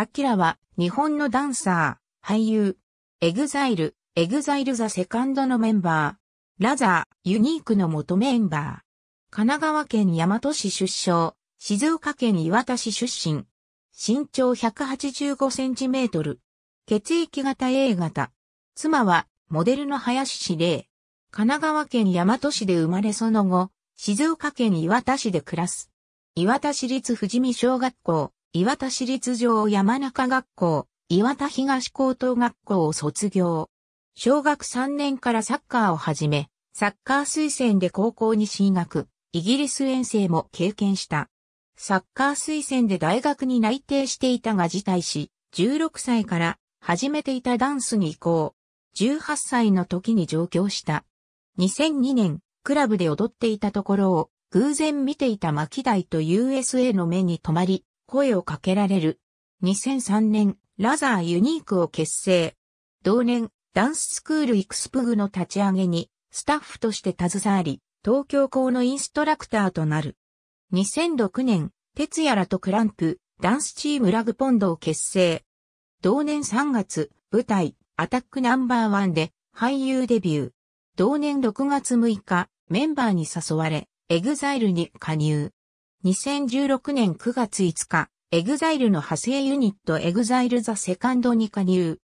アキラは日本のダンサー、俳優、エグザイル、エグザイルザセカンドのメンバー、ラザー、ユニークの元メンバー、神奈川県大和市出生、静岡県岩田市出身、身長185センチメートル、血液型 A 型、妻はモデルの林氏で、神奈川県大和市で生まれその後、静岡県岩田市で暮らす。岩田市立富士見小学校、岩田市立城山中学校、岩田東高等学校を卒業。小学3年からサッカーを始め、サッカー推薦で高校に進学、イギリス遠征も経験した。サッカー推薦で大学に内定していたが辞退し、16歳から始めていたダンスに移行。18歳の時に上京した。2002年、クラブで踊っていたところを偶然見ていた牧台と USA の目に留まり、声をかけられる。2003年、ラザーユニークを結成。同年、ダンススクールイクスプグの立ち上げに、スタッフとして携わり、東京校のインストラクターとなる。2006年、ツヤらとクランプ、ダンスチームラグポンドを結成。同年3月、舞台、アタックナンバーワンで、俳優デビュー。同年6月6日、メンバーに誘われ、エグザイルに加入。2016年9月5日、エグザイルの派生ユニットエグザイルザセカンドに加入。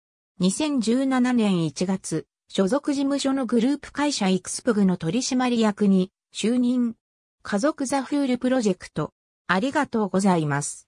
2017年1月、所属事務所のグループ会社イクスプグの取締役に就任。家族ザフールプロジェクト。ありがとうございます。